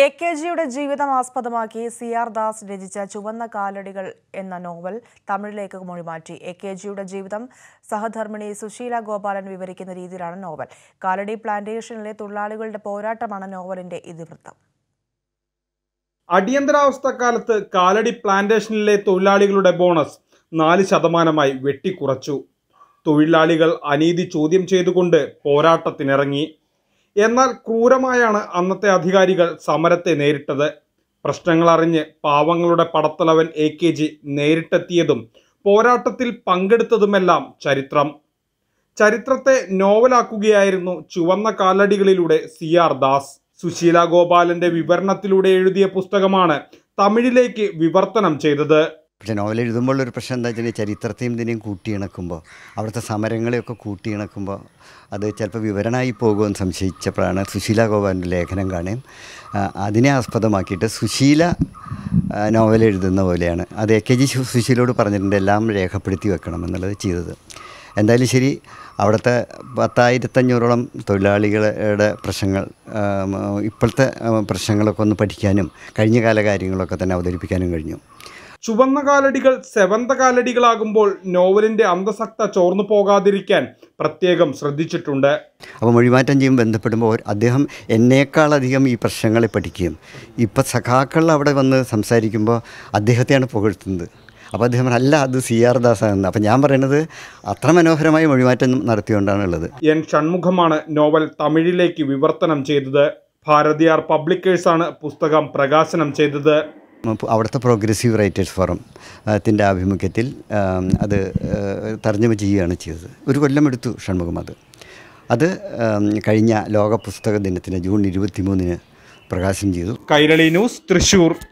A K ജിയുടെ ജീവിതം ആസ്പദമാക്കി സി ആർ ദാസ് രചിച്ച ചുവന്ന കാലടികൾ എന്ന നോവൽ തമിഴിലേക്ക് മൊഴിമാറ്റി എ കെ ജിയുടെ ജീവിതം സഹധർമ്മിണി സുശീല ഗോപാലൻ വിവരിക്കുന്ന രീതിയിലാണ് നോവൽ കാലടി പ്ലാന്റേഷനിലെ തൊഴിലാളികളുടെ പോരാട്ടമാണ് നോവലിന്റെ ഇതിവൃത്തം അടിയന്തരാവസ്ഥക്കാലത്ത് കാലടി പ്ലാന്റേഷനിലെ തൊഴിലാളികളുടെ ബോണസ് നാല് ശതമാനമായി വെട്ടിക്കുറച്ചു തൊഴിലാളികൾ അനീതി ചോദ്യം ചെയ്തുകൊണ്ട് പോരാട്ടത്തിനിറങ്ങി എന്നാൽ ക്രൂരമായാണ് അന്നത്തെ അധികാരികൾ സമരത്തെ നേരിട്ടത് പ്രശ്നങ്ങൾ അറിഞ്ഞ് പാവങ്ങളുടെ പടത്തലവൻ എ കെ ജി നേരിട്ടെത്തിയതും പോരാട്ടത്തിൽ പങ്കെടുത്തതുമെല്ലാം ചരിത്രം ചരിത്രത്തെ നോവലാക്കുകയായിരുന്നു ചുവന്ന കാലടികളിലൂടെ സി ആർ ദാസ് സുശീല ഗോപാലന്റെ വിവരണത്തിലൂടെ എഴുതിയ പുസ്തകമാണ് തമിഴിലേക്ക് വിവർത്തനം ചെയ്തത് പക്ഷേ നോവൽ എഴുതുമ്പോൾ ഒരു പ്രശ്നം എന്താ വെച്ചാൽ ചരിത്രത്തെയും ഇതിനെയും കൂട്ടിയിണക്കുമ്പോൾ അവിടുത്തെ സമരങ്ങളെയൊക്കെ കൂട്ടിയിണക്കുമ്പോൾ അത് ചിലപ്പോൾ വിവരണമായി പോകുമെന്ന് സംശയിച്ചപ്പോഴാണ് സുശീല ഗോപാലിൻ്റെ ലേഖനം കാണേം അതിനെ ആസ്പദമാക്കിയിട്ട് സുശീല നോവൽ എഴുതുന്ന പോലെയാണ് അത് എ കെ ജി സുശീലോട് പറഞ്ഞിട്ടുണ്ട് എല്ലാം രേഖപ്പെടുത്തി വെക്കണം എന്നുള്ളത് ചെയ്തത് എന്തായാലും ശരി അവിടുത്തെ പത്തായിരത്തഞ്ഞൂറോളം തൊഴിലാളികളുടെ പ്രശ്നങ്ങൾ ഇപ്പോഴത്തെ പ്രശ്നങ്ങളൊക്കെ ഒന്ന് പഠിക്കാനും കഴിഞ്ഞ കാല കാര്യങ്ങളൊക്കെ തന്നെ അവതരിപ്പിക്കാനും കഴിഞ്ഞു ചുവന്ന കാലടികൾ സെവന്ത കാലടികളാകുമ്പോൾ നോവലിന്റെ അന്തസക്ത ചോർന്നു പോകാതിരിക്കാൻ പ്രത്യേകം ശ്രദ്ധിച്ചിട്ടുണ്ട് അപ്പോൾ മൊഴിമാറ്റം ചെയ്യും ബന്ധപ്പെടുമ്പോൾ അദ്ദേഹം എന്നേക്കാളധികം ഈ പ്രശ്നങ്ങളെ പഠിക്കുകയും ഇപ്പം സഖാക്കൾ അവിടെ വന്ന് സംസാരിക്കുമ്പോൾ അദ്ദേഹത്തെയാണ് പുകഴ്ത്തുന്നത് അപ്പോൾ അദ്ദേഹം അല്ല അത് സി ആർ ദാസാണെന്ന് അപ്പം ഞാൻ പറയുന്നത് അത്ര മനോഹരമായ മൊഴിമാറ്റം നടത്തിയോണ്ടാണ് ഉള്ളത് എൻ ഷൺമുഖമാണ് നോവൽ തമിഴിലേക്ക് വിവർത്തനം ചെയ്തത് ഭാരതിയാർ പബ്ലിക്കേഴ്സാണ് പുസ്തകം പ്രകാശനം ചെയ്തത് അവിടുത്തെ പ്രോഗ്രസീവ് റൈറ്റേഴ്സ് ഫോറം ത്തിൻ്റെ ആഭിമുഖ്യത്തിൽ അത് തർജ്ജമ ചെയ്യുകയാണ് ചെയ്തത് ഒരു കൊല്ലം എടുത്തു ഷൺമുഖം അത് അത് കഴിഞ്ഞ ലോക പുസ്തക ദിനത്തിന് ജൂൺ ഇരുപത്തിമൂന്നിന് പ്രകാശനം ചെയ്തു കൈരളി ന്യൂസ് തൃശ്ശൂർ